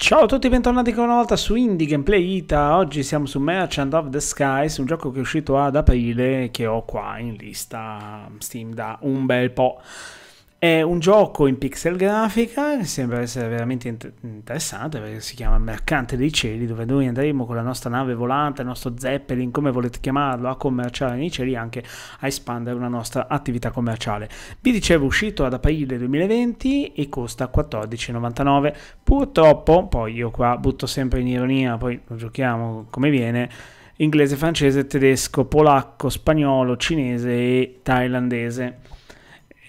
Ciao a tutti bentornati ancora una volta su Indie Gameplay Ita. Oggi siamo su Merchant of the Skies, un gioco che è uscito ad aprile e che ho qua in lista Steam da un bel po'. È un gioco in pixel grafica che sembra essere veramente inter- interessante perché si chiama Mercante dei Cieli, dove noi andremo con la nostra nave volante, il nostro Zeppelin, come volete chiamarlo, a commerciare nei cieli e anche a espandere una nostra attività commerciale. Vi dicevo, uscito ad aprile 2020 e costa 14,99. Purtroppo, poi io qua butto sempre in ironia, poi lo giochiamo come viene inglese, francese, tedesco, polacco, spagnolo, cinese e thailandese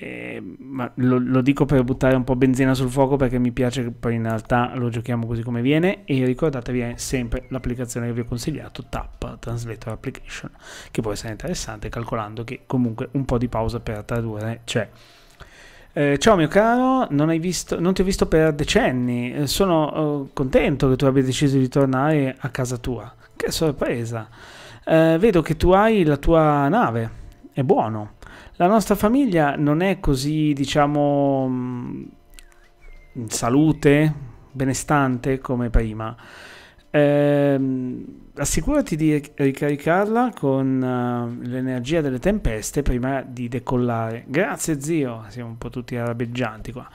eh, ma lo, lo, dico per buttare un po' benzina sul fuoco perché mi piace che poi in realtà lo giochiamo così come viene e ricordatevi sempre l'applicazione che vi ho consigliato TAP Translator Application che può essere interessante calcolando che comunque un po' di pausa per tradurre c'è eh, ciao mio caro, non, visto, non, ti ho visto per decenni, eh, sono eh, contento che tu abbia deciso di tornare a casa tua. Che sorpresa! Eh, vedo che tu hai la tua nave, è buono. La nostra famiglia non è così, diciamo, mm, in salute, benestante come prima. Eh, assicurati di ricaricarla con uh, l'energia delle tempeste prima di decollare. Grazie zio, siamo un po' tutti arabeggianti qua.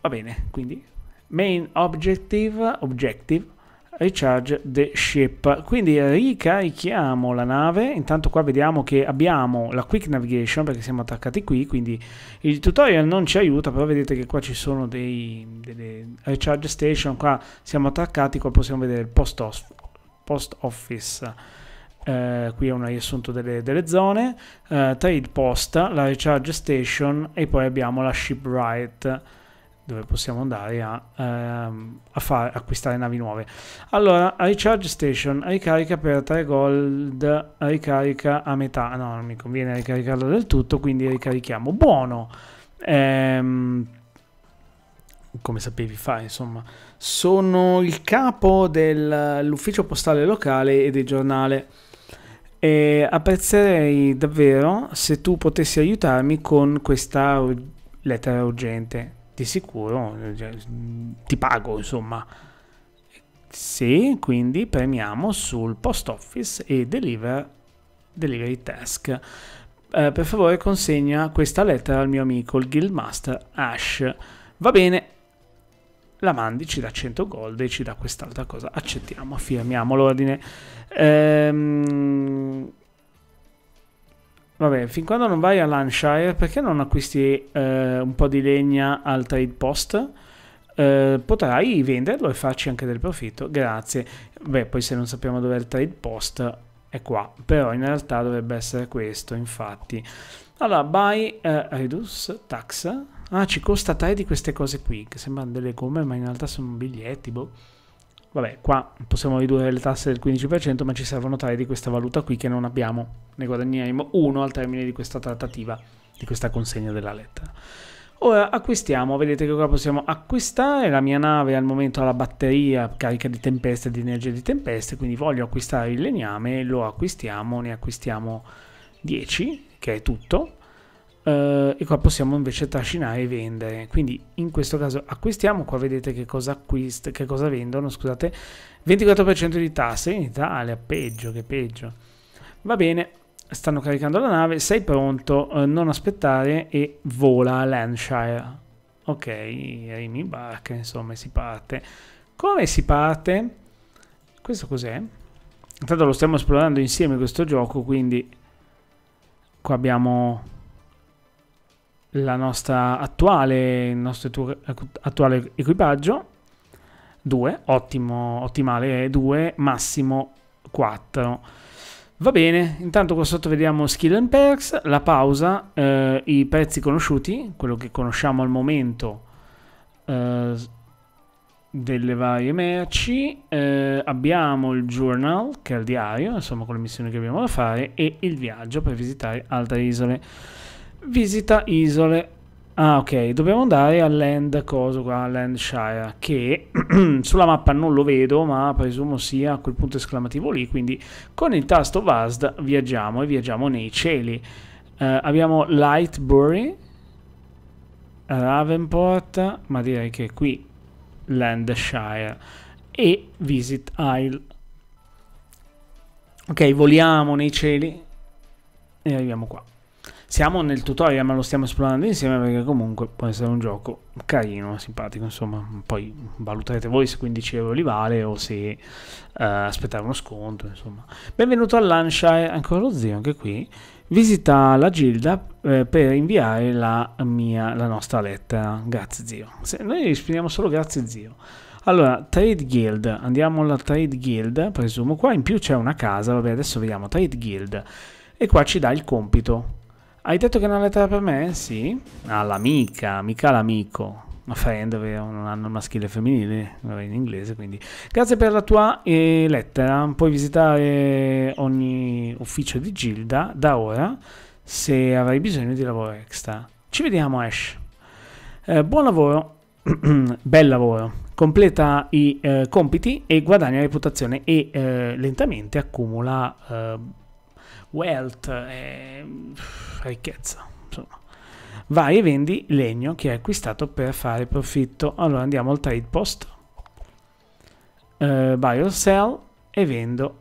Va bene, quindi main objective, objective Recharge the ship. Quindi ricarichiamo la nave. Intanto qua vediamo che abbiamo la quick navigation perché siamo attaccati qui. Quindi il tutorial non ci aiuta, però vedete che qua ci sono dei, delle recharge station. Qua siamo attaccati, qua possiamo vedere il post, off, post office. Eh, qui è un riassunto delle, delle zone. Eh, trade post, la recharge station e poi abbiamo la shipwright dove possiamo andare a, ehm, a far, acquistare navi nuove. Allora, Recharge Station, ricarica per 3 gold, ricarica a metà, no, non mi conviene ricaricarla del tutto, quindi ricarichiamo. Buono! Ehm, come sapevi fare, insomma. Sono il capo dell'ufficio postale locale e del giornale. E apprezzerei davvero se tu potessi aiutarmi con questa lettera urgente di sicuro cioè, ti pago insomma sì quindi premiamo sul post office e deliver delivery task eh, per favore consegna questa lettera al mio amico il guild master ash va bene la mandi, ci dà 100 gold e ci dà quest'altra cosa. Accettiamo, firmiamo l'ordine. Ehm, Vabbè, fin quando non vai a Lanshire, perché non acquisti eh, un po' di legna al trade post? Eh, potrai venderlo e farci anche del profitto. Grazie. Beh, poi se non sappiamo dove è il trade post, è qua. Però in realtà dovrebbe essere questo, infatti. Allora, buy eh, reduce tax. Ah, ci costa 3 di queste cose qui, che sembrano delle gomme, ma in realtà sono biglietti, boh. Vabbè, qua possiamo ridurre le tasse del 15%, ma ci servono tre di questa valuta qui che non abbiamo. Ne guadagneremo uno al termine di questa trattativa, di questa consegna della lettera. Ora acquistiamo, vedete che qua possiamo acquistare, la mia nave al momento ha la batteria carica di tempeste, di energia di tempeste, quindi voglio acquistare il legname, lo acquistiamo, ne acquistiamo 10, che è tutto. Uh, e qua possiamo invece trascinare e vendere quindi in questo caso acquistiamo qua vedete che cosa acquist che cosa vendono scusate 24% di tasse in Italia peggio che peggio va bene stanno caricando la nave sei pronto uh, non aspettare e vola a Lancashire ok rimi in barca insomma si parte come si parte questo cos'è intanto lo stiamo esplorando insieme questo gioco quindi qua abbiamo la nostra attuale, il nostro tour, attuale equipaggio, 2, ottimo, ottimale 2, massimo 4. Va bene, intanto qua sotto vediamo skill and perks, la pausa, eh, i prezzi conosciuti, quello che conosciamo al momento eh, delle varie merci, eh, abbiamo il journal che è il diario, insomma con le missioni che abbiamo da fare e il viaggio per visitare altre isole. Visita isole. Ah, ok, dobbiamo andare a Land Coso qua, Landshire, che sulla mappa non lo vedo, ma presumo sia quel punto esclamativo lì, quindi con il tasto VASD viaggiamo e viaggiamo nei cieli. Eh, abbiamo Lightbury, Ravenport, ma direi che è qui Landshire e Visit Isle. Ok, voliamo nei cieli e arriviamo qua. Siamo nel tutorial, ma lo stiamo esplorando insieme perché comunque può essere un gioco carino, simpatico, insomma. Poi valuterete voi se 15 euro li vale o se uh, eh, aspettare uno sconto, insomma. Benvenuto e ancora lo zio, anche qui. Visita la gilda eh, per inviare la, mia, la nostra lettera. Grazie zio. Se, noi esprimiamo solo grazie zio. Allora, Trade Guild, andiamo alla Trade Guild, presumo. Qua in più c'è una casa, vabbè adesso vediamo Trade Guild. E qua ci dà il compito hai detto che è una lettera per me? Sì. All'amica, ah, mica l'amico. Una friend, ovvero non hanno maschile e femminile, in inglese, quindi. Grazie per la tua eh, lettera. Puoi visitare ogni ufficio di Gilda da ora se avrai bisogno di lavoro extra. Ci vediamo, Ash. Eh, buon lavoro. Bel lavoro. Completa i eh, compiti e guadagna reputazione e eh, lentamente accumula eh, wealth, eh, ricchezza. Insomma. Vai e vendi legno che hai acquistato per fare profitto. Allora andiamo al trade post, uh, buy or sell e vendo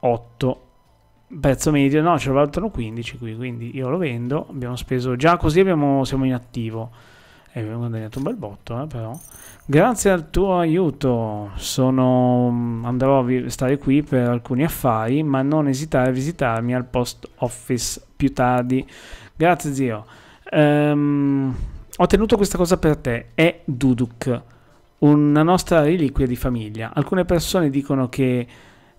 8. Prezzo medio, no, ce lo valutano 15 qui, quindi io lo vendo. Abbiamo speso già così, abbiamo, siamo in attivo e abbiamo guadagnato un bel botto, eh, però. Grazie al tuo aiuto sono, andrò a stare qui per alcuni affari, ma non esitare a visitarmi al post office più tardi. Grazie zio. Um, ho tenuto questa cosa per te. È Duduk, una nostra reliquia di famiglia. Alcune persone dicono che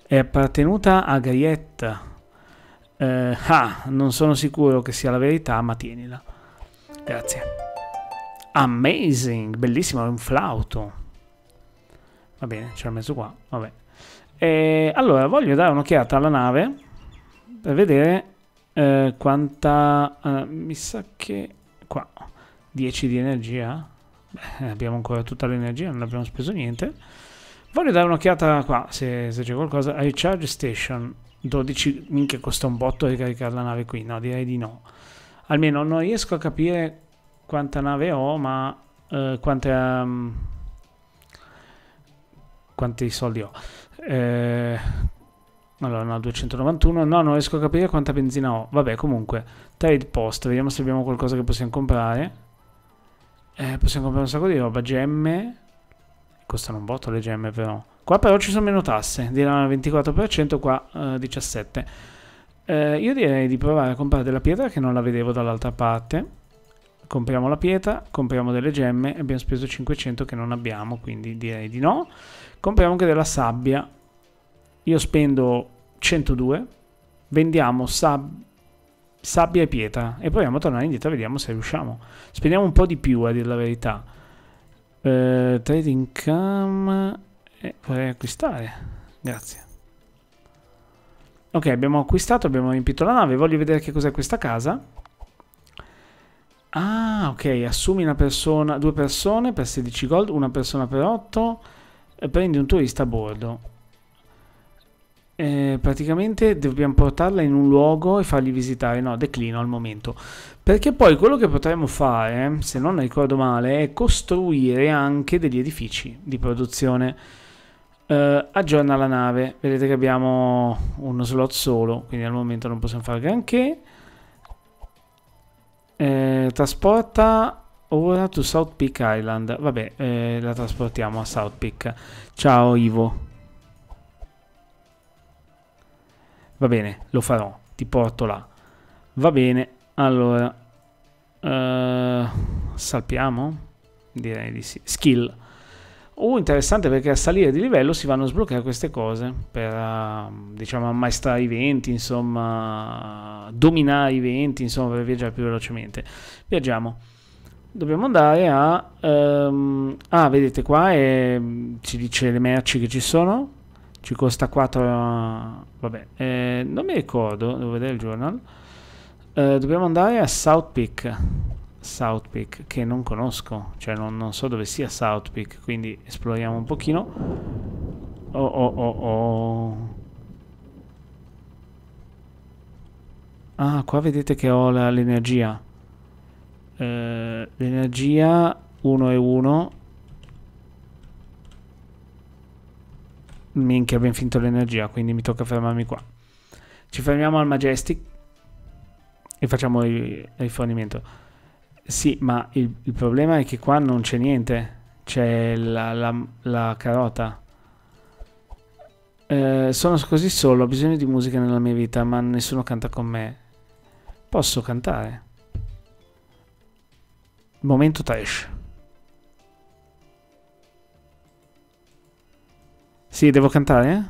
è appartenuta a Garietta. Uh, eh, ah, non sono sicuro che sia la verità, ma tienila. Grazie. Amazing, bellissimo, è un flauto. Va bene, ce l'ho messo qua, vabbè. E allora, voglio dare un'occhiata alla nave per vedere eh, quanta... Eh, mi sa che... qua, 10 di energia. Beh, abbiamo ancora tutta l'energia, non abbiamo speso niente. Voglio dare un'occhiata qua, se, se c'è qualcosa. Recharge Station, 12, minchia costa un botto ricaricare la nave qui, no direi di no. Almeno non riesco a capire quanta nave ho, ma eh, quante, um, quanti soldi ho. Eh, allora, no, 291. No, non riesco a capire quanta benzina ho. Vabbè, comunque, trade post. Vediamo se abbiamo qualcosa che possiamo comprare. Eh, possiamo comprare un sacco di roba. Gemme. Costano un botto le gemme, però. Qua però ci sono meno tasse. Di 24%, qua eh, 17%. Eh, io direi di provare a comprare della pietra che non la vedevo dall'altra parte compriamo la pietra, compriamo delle gemme, abbiamo speso 500 che non abbiamo, quindi direi di no. Compriamo anche della sabbia, io spendo 102, vendiamo sab sabbia e pietra e proviamo a tornare indietro, vediamo se riusciamo. Spendiamo un po' di più a dire la verità. Uh, trading cam eh, vorrei acquistare, grazie. Ok, abbiamo acquistato, abbiamo riempito la nave, voglio vedere che cos'è questa casa. Ah, ok, assumi una persona, due persone per 16 gold, una persona per 8 e prendi un turista a bordo. Eh, praticamente dobbiamo portarla in un luogo e fargli visitare, no, declino al momento. Perché poi quello che potremmo fare, se non ricordo male, è costruire anche degli edifici di produzione. Eh, aggiorna la nave, vedete che abbiamo uno slot solo, quindi al momento non possiamo fare granché. Eh, trasporta ora to South Peak Island. Vabbè, eh, la trasportiamo a South Peak. Ciao Ivo. Va bene, lo farò. Ti porto là. Va bene, allora. Uh, salpiamo? Direi di sì. Skill. Oh, interessante perché a salire di livello si vanno a sbloccare queste cose per, ehm, diciamo, ammaestrare i venti, insomma, dominare i venti, insomma, per viaggiare più velocemente. Viaggiamo. Dobbiamo andare a... Um, ah, vedete qua è, ci dice le merci che ci sono. Ci costa 4... Uh, vabbè, eh, non mi ricordo, devo vedere il journal. Eh, dobbiamo andare a South Peak. South Peak che non conosco, cioè non, non, so dove sia South Peak, quindi esploriamo un pochino. Oh oh oh oh. Ah, qua vedete che ho l'energia. Eh, l'energia 1 e 1. Minchia, ben finito l'energia, quindi mi tocca fermarmi qua. Ci fermiamo al Majestic e facciamo il rifornimento. Sì, ma il, il problema è che qua non c'è niente. C'è la, la, la carota. Eh, sono così solo, ho bisogno di musica nella mia vita, ma nessuno canta con me. Posso cantare. Momento trash. Sì, devo cantare? Eh?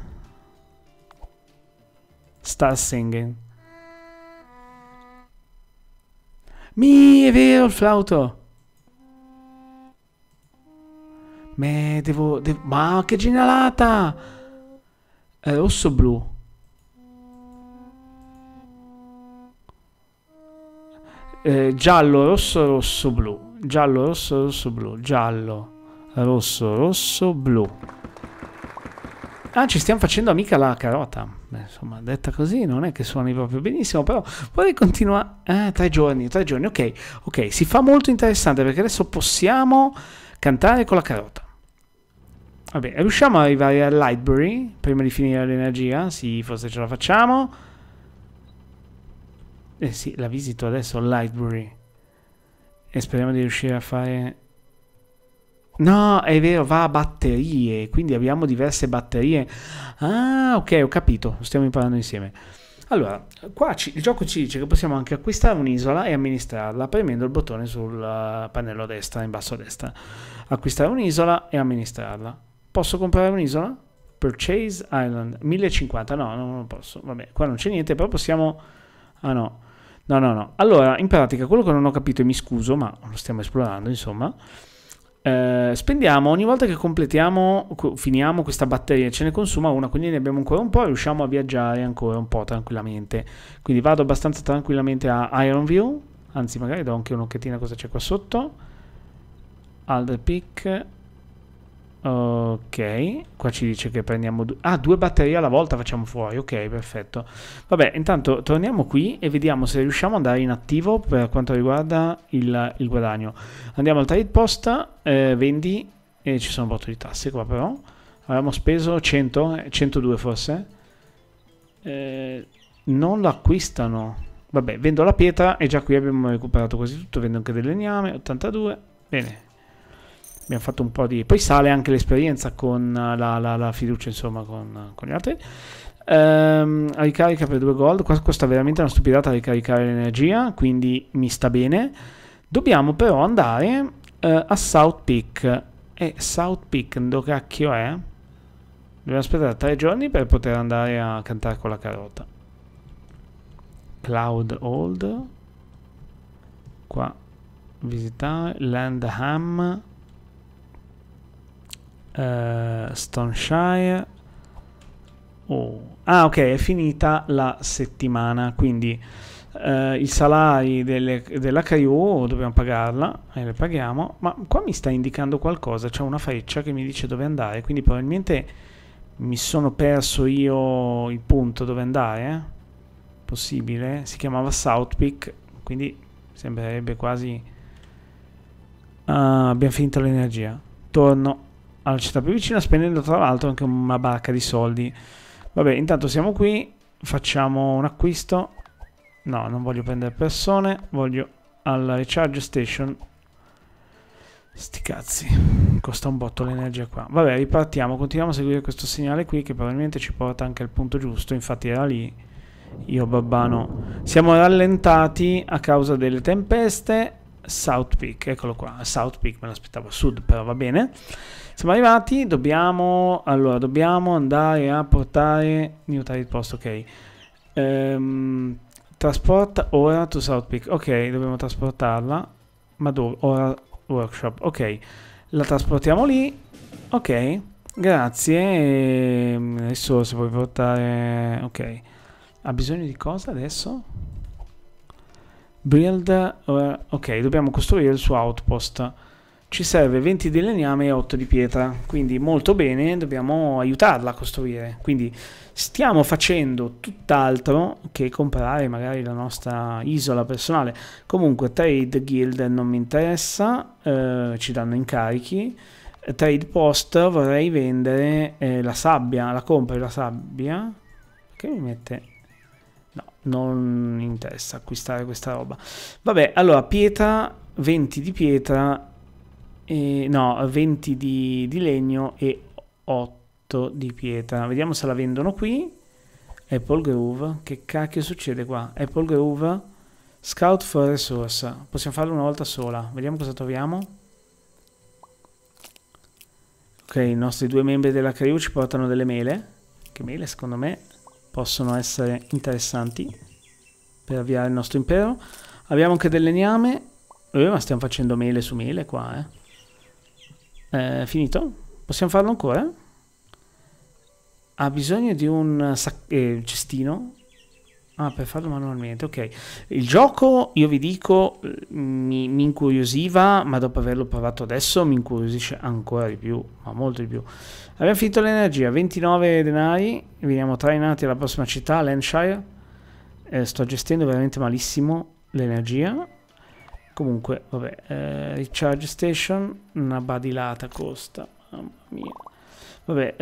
Star singing. Mi è vero il flauto. Me devo, devo... Ma che genialata! È rosso-blu. Eh, giallo, rosso, rosso, blu. Giallo, rosso, rosso, blu. Giallo, rosso, rosso, blu ah, ci stiamo facendo amica la carota. Beh, insomma, detta così non è che suoni proprio benissimo, però vorrei continuare. Eh, tre giorni, tre giorni, ok, ok, si fa molto interessante perché adesso possiamo cantare con la carota. Vabbè, riusciamo ad arrivare al library prima di finire l'energia? Sì, forse ce la facciamo. Eh sì, la visito adesso al library. E speriamo di riuscire a fare No, è vero, va a batterie, quindi abbiamo diverse batterie. Ah, ok, ho capito, stiamo imparando insieme. Allora, qua ci, il gioco ci dice che possiamo anche acquistare un'isola e amministrarla premendo il bottone sul eh, pannello a destra, in basso a destra. Acquistare un'isola e amministrarla. Posso comprare un'isola? Purchase Island 1050. No, non posso. Vabbè, qua non c'è niente, però possiamo. Ah no. No, no, no. Allora, in pratica, quello che non ho capito e mi scuso, ma lo stiamo esplorando, insomma eh, spendiamo ogni volta che completiamo, finiamo questa batteria, ce ne consuma una, quindi ne abbiamo ancora un po' e riusciamo a viaggiare ancora un po' tranquillamente. Quindi vado abbastanza tranquillamente a Iron View, anzi magari do anche un'occhiatina a cosa c'è qua sotto. Alder Peak, Ok, qua ci dice che prendiamo due... Ah, due batterie alla volta facciamo fuori, ok, perfetto. Vabbè, intanto torniamo qui e vediamo se riusciamo ad andare in attivo per quanto riguarda il, il guadagno. Andiamo al trade post, eh, vendi, e ci sono un botto di tasse qua però. Abbiamo speso 100, 102 eh, forse. Eh, non l'acquistano. Vabbè, vendo la pietra e già qui abbiamo recuperato quasi tutto, vendo anche del legname, 82, bene abbiamo fatto un po' di... Poi sale anche l'esperienza con la, la, la fiducia, insomma, con, con gli altri. Um, ricarica per due gold. Qua costa veramente una stupidata ricaricare l'energia, quindi mi sta bene. Dobbiamo però andare uh, a South Peak. E South Peak, dove cacchio è? Dobbiamo aspettare tre giorni per poter andare a cantare con la carota. Cloud Old. Qua. Visitare. Landham uh, Stoneshire. Oh. Ah, ok, è finita la settimana, quindi uh, i salari delle, dell'HIO dobbiamo pagarla e eh, le paghiamo, ma qua mi sta indicando qualcosa, c'è una freccia che mi dice dove andare, quindi probabilmente mi sono perso io il punto dove andare. Possibile? Si chiamava South Peak, quindi sembrerebbe quasi... Uh, abbiamo finito l'energia. Torno alla città più vicina spendendo tra l'altro anche una barca di soldi. Vabbè, intanto siamo qui, facciamo un acquisto. No, non voglio prendere persone, voglio alla recharge station. Sti cazzi, costa un botto l'energia qua. Vabbè, ripartiamo, continuiamo a seguire questo segnale qui che probabilmente ci porta anche al punto giusto, infatti era lì. Io babbano. Siamo rallentati a causa delle tempeste, South Peak, eccolo qua, South Peak, me l'aspettavo a sud, però va bene. Siamo arrivati, dobbiamo, allora, dobbiamo andare a portare, new target post, ok. Ehm, trasporta ora to South Peak, ok, dobbiamo trasportarla, ma dove? Ora workshop, ok. La trasportiamo lì, ok, grazie, ehm, risorse puoi portare, ok. Ha bisogno di cosa adesso? Build, uh, ok, dobbiamo costruire il suo outpost. Ci serve 20 di legname e 8 di pietra, quindi molto bene, dobbiamo aiutarla a costruire. Quindi stiamo facendo tutt'altro che comprare magari la nostra isola personale. Comunque Trade Guild non mi interessa, eh, ci danno incarichi. Trade Post vorrei vendere eh, la sabbia, la compro la sabbia. Che mi mette No, non interessa acquistare questa roba. Vabbè, allora, pietra, 20 di pietra, eh, no, 20 di, di legno e 8 di pietra. Vediamo se la vendono qui. Apple Groove, che cacchio succede qua? Apple Groove, Scout for Resource. Possiamo farlo una volta sola. Vediamo cosa troviamo. Ok, i nostri due membri della crew ci portano delle mele. Che mele, secondo me possono essere interessanti per avviare il nostro impero. Abbiamo anche del legname. Eh, ma stiamo facendo mele su mele qua, eh. eh finito? Possiamo farlo ancora? Ha bisogno di un eh, cestino Ah, per farlo manualmente, ok. Il gioco, io vi dico, mm, mi, mi, incuriosiva, ma dopo averlo provato adesso mi incuriosisce ancora di più, ma molto di più. Abbiamo finito l'energia, 29 denari, veniamo trainati alla prossima città, Lanshire. Eh, sto gestendo veramente malissimo l'energia. Comunque, vabbè, eh, recharge station, una badilata costa, mamma mia. Vabbè,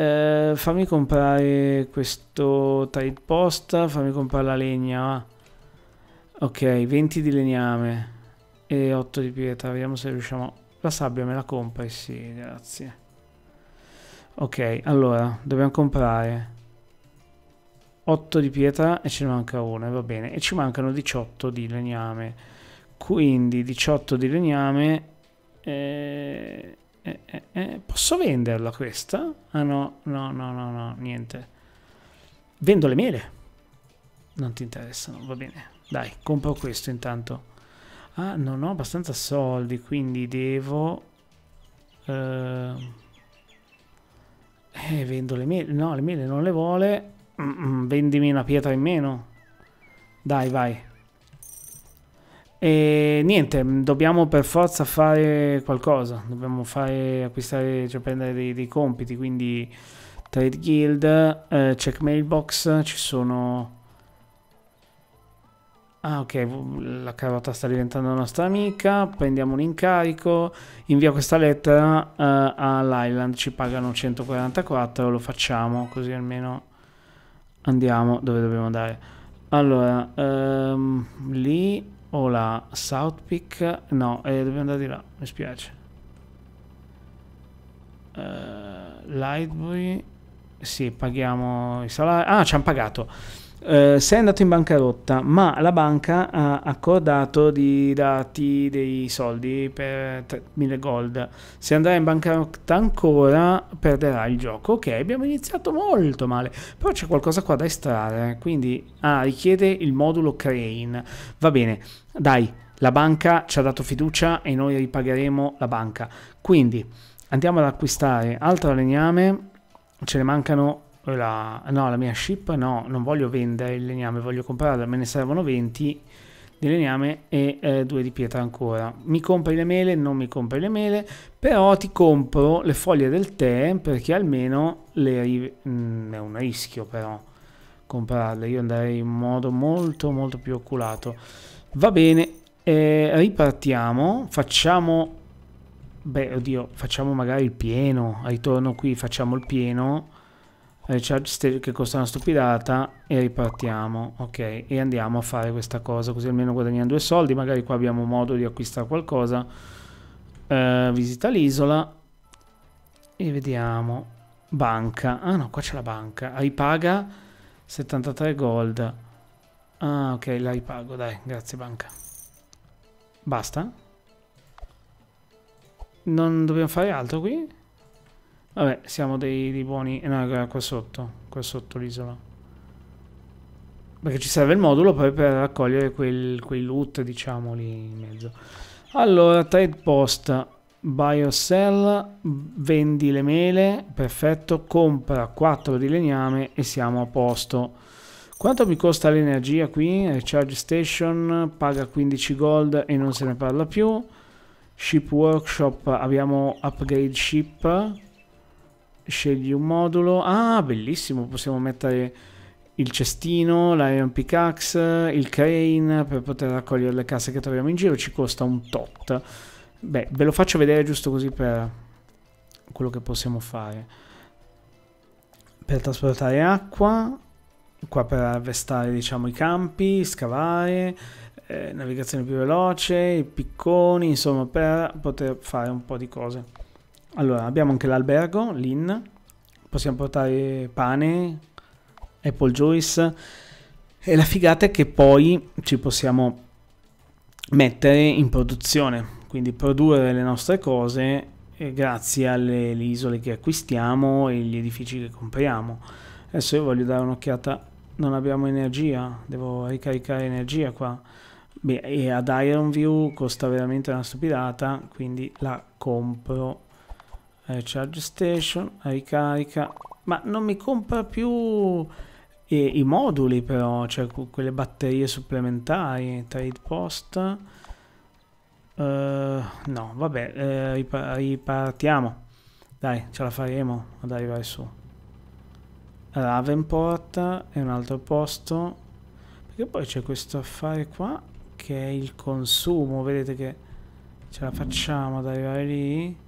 eh, fammi comprare questo trade post, fammi comprare la legna. Ok, 20 di legname e 8 di pietra, vediamo se riusciamo... La sabbia me la compri, sì, grazie. Ok, allora, dobbiamo comprare 8 di pietra e ce ne manca una, va bene. E ci mancano 18 di legname. Quindi 18 di legname... Eh eh, eh, eh. Posso venderla questa? Ah no, no, no, no, no, niente. Vendo le mele. Non ti interessano, va bene. Dai, compro questo intanto. Ah, non ho abbastanza soldi, quindi devo... Eh, eh vendo le mele. No, le mele non le vuole. Mm -mm, vendimi una pietra in meno. Dai, vai. E niente, dobbiamo per forza fare qualcosa, dobbiamo fare, acquistare, cioè prendere dei, dei compiti, quindi Trade Guild, eh, Check Mailbox, ci sono... Ah ok, la carota sta diventando nostra amica, prendiamo un incarico, invia questa lettera eh, all'Island, ci pagano 144, lo facciamo così almeno andiamo dove dobbiamo andare. Allora, um, lì o la South Peak no eh, dobbiamo andare di là mi spiace uh, Lightbury sì paghiamo i salari ah ci hanno pagato eh, sei andato in bancarotta, ma la banca ha accordato di darti dei soldi per 3000 gold. Se andrai in bancarotta ancora, perderai il gioco. Ok, abbiamo iniziato molto male, però c'è qualcosa qua da estrarre. Quindi, ah, richiede il modulo Crane. Va bene, dai, la banca ci ha dato fiducia e noi ripagheremo la banca. Quindi, andiamo ad acquistare altro legname. Ce ne mancano la, no, la mia ship no, non voglio vendere il legname, voglio comprarla, me ne servono 20 di legname e eh, due di pietra ancora. Mi compri le mele? Non mi compri le mele, però ti compro le foglie del tè perché almeno le... Mm, è un rischio però comprarle, io andrei in modo molto molto più oculato. Va bene, eh, ripartiamo, facciamo... Beh, oddio, facciamo magari il pieno, ritorno qui, facciamo il pieno recharge eh, stage che costa una stupidata e ripartiamo ok e andiamo a fare questa cosa così almeno guadagniamo due soldi magari qua abbiamo modo di acquistare qualcosa eh, visita l'isola e vediamo banca ah no qua c'è la banca ripaga 73 gold ah ok la ripago dai grazie banca basta non dobbiamo fare altro qui Vabbè, siamo dei, dei buoni... Eh, no, qua sotto. Qua sotto l'isola. Perché ci serve il modulo poi per raccogliere quel, quei loot, diciamo, lì in mezzo. Allora, trade post. Buy or sell. Vendi le mele. Perfetto. Compra 4 di legname e siamo a posto. Quanto mi costa l'energia qui? Recharge eh, station. Paga 15 gold e non se ne parla più. Ship workshop. Abbiamo upgrade ship Scegli un modulo. Ah, bellissimo, possiamo mettere il cestino, l'Iron Pickaxe, il crane per poter raccogliere le casse che troviamo in giro. Ci costa un tot. Beh, ve lo faccio vedere giusto così per quello che possiamo fare. Per trasportare acqua, qua per avvestare diciamo i campi, scavare, eh, navigazione più veloce, i picconi, insomma per poter fare un po' di cose. Allora, abbiamo anche l'albergo, l'inn, possiamo portare pane, Apple Joyce e la figata è che poi ci possiamo mettere in produzione, quindi produrre le nostre cose eh, grazie alle, isole che acquistiamo e gli edifici che compriamo. Adesso io voglio dare un'occhiata, non abbiamo energia, devo ricaricare energia qua. Beh, e ad Ironview costa veramente una stupidata, quindi la compro Recharge eh, station, ricarica. Ma non mi compra più e, eh, i moduli però, cioè quelle batterie supplementari, trade post. Uh, no, vabbè, eh, ripartiamo. Dai, ce la faremo ad arrivare su. Ravenport è un altro posto. Perché poi c'è questo affare qua che è il consumo, vedete che ce la facciamo ad arrivare lì.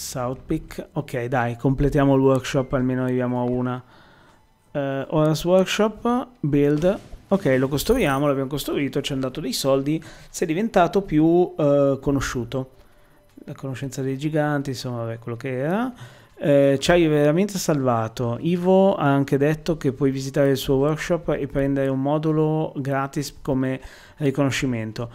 South Peak. Ok, dai, completiamo il workshop, almeno arriviamo a una. Uh, eh, Horas Workshop, build. Ok, lo costruiamo, l'abbiamo costruito, ci hanno dato dei soldi, si è diventato più uh, conosciuto. La conoscenza dei giganti, insomma, vabbè, quello che era. Eh, ci hai veramente salvato. Ivo ha anche detto che puoi visitare il suo workshop e prendere un modulo gratis come riconoscimento.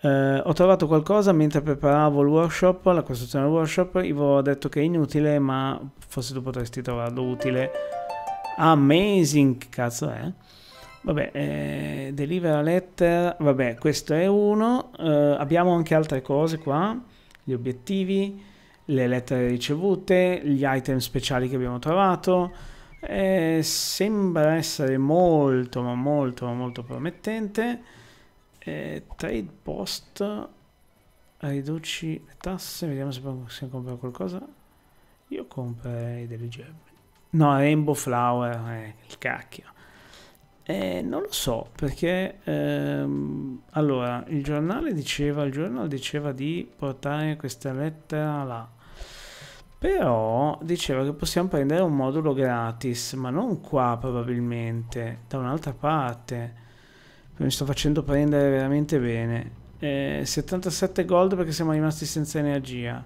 Eh, ho trovato qualcosa mentre preparavo il workshop, la costruzione del workshop, Ivo avevo detto che è inutile, ma forse tu potresti trovarlo utile. Amazing, che cazzo è? Vabbè, eh, deliver letter, vabbè, questo è uno. Eh, abbiamo anche altre cose qua, gli obiettivi, le lettere ricevute, gli item speciali che abbiamo trovato. Eh, sembra essere molto, ma molto, ma molto promettente. Eh, trade post riduci le tasse vediamo se possiamo comprare qualcosa io comprerei delle gemme no rainbow flower eh, il cacchio eh, non lo so perché ehm, allora il giornale diceva il giornale diceva di portare questa lettera là però diceva che possiamo prendere un modulo gratis ma non qua probabilmente da un'altra parte mi sto facendo prendere veramente bene. Eh, 77 gold perché siamo rimasti senza energia.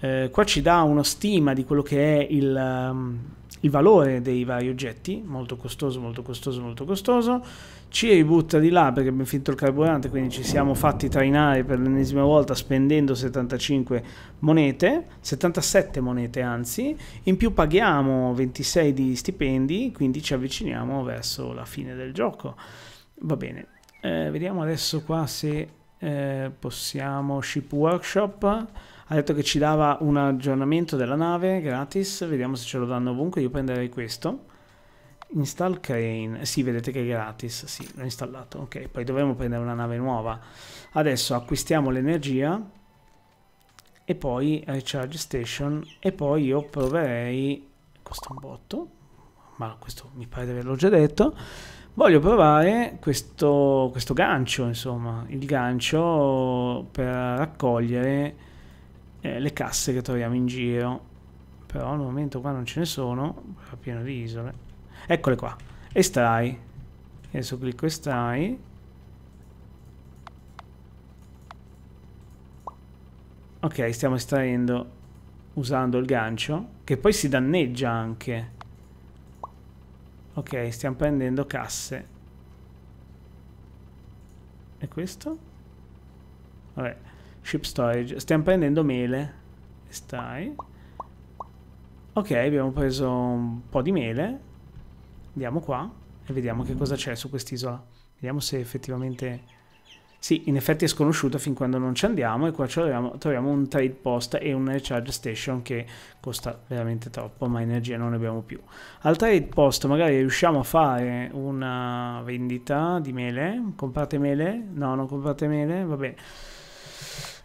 Eh, qua ci dà uno stima di quello che è il, um, il, valore dei vari oggetti, molto costoso, molto costoso, molto costoso. Ci ributta di là perché abbiamo finito il carburante, quindi ci siamo fatti trainare per l'ennesima volta spendendo 75 monete, 77 monete anzi. In più paghiamo 26 di stipendi, quindi ci avviciniamo verso la fine del gioco. Va bene, eh, vediamo adesso qua se eh, possiamo ship workshop. Ha detto che ci dava un aggiornamento della nave gratis, vediamo se ce lo danno ovunque, io prenderei questo. Install Crane, sì vedete che è gratis, sì l'ho installato, ok, poi dovremmo prendere una nave nuova. Adesso acquistiamo l'energia e poi Recharge Station e poi io proverei, costa un botto, ma questo mi pare di averlo già detto, Voglio provare questo, questo gancio, insomma, il gancio per raccogliere eh, le casse che troviamo in giro. Però al momento qua non ce ne sono, è pieno di isole. Eccole qua, estrai. Adesso clicco estrai. Ok, stiamo estraendo usando il gancio, che poi si danneggia anche. Ok, stiamo prendendo casse. E questo? Vabbè, ship storage. Stiamo prendendo mele. Stai. Ok, abbiamo preso un po' di mele. Andiamo qua e vediamo che cosa c'è su quest'isola. Vediamo se effettivamente sì, in effetti è sconosciuto fin quando non ci andiamo e qua troviamo, troviamo un trade post e una recharge station che costa veramente troppo, ma energia non ne abbiamo più. Al trade post magari riusciamo a fare una vendita di mele, comprate mele? No, non comprate mele, Vabbè.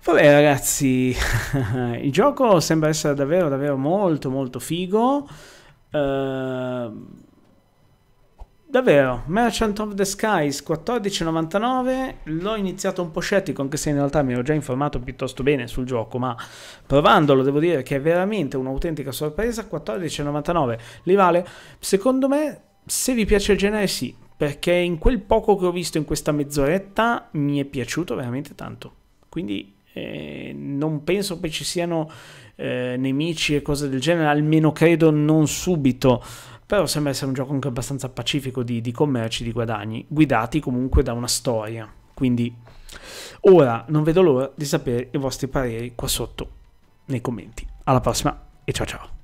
Vabbè ragazzi, il gioco sembra essere davvero davvero molto molto figo. Uh, Davvero, Merchant of the Skies 14,99, l'ho iniziato un po' scettico, anche se in realtà mi ero già informato piuttosto bene sul gioco, ma provandolo devo dire che è veramente un'autentica sorpresa, 14,99 li vale? Secondo me, se vi piace il genere sì, perché in quel poco che ho visto in questa mezz'oretta mi è piaciuto veramente tanto, quindi eh, non penso che ci siano eh, nemici e cose del genere, almeno credo non subito però sembra essere un gioco anche abbastanza pacifico di, di commerci, di guadagni, guidati comunque da una storia. Quindi ora non vedo l'ora di sapere i vostri pareri qua sotto nei commenti. Alla prossima e ciao ciao.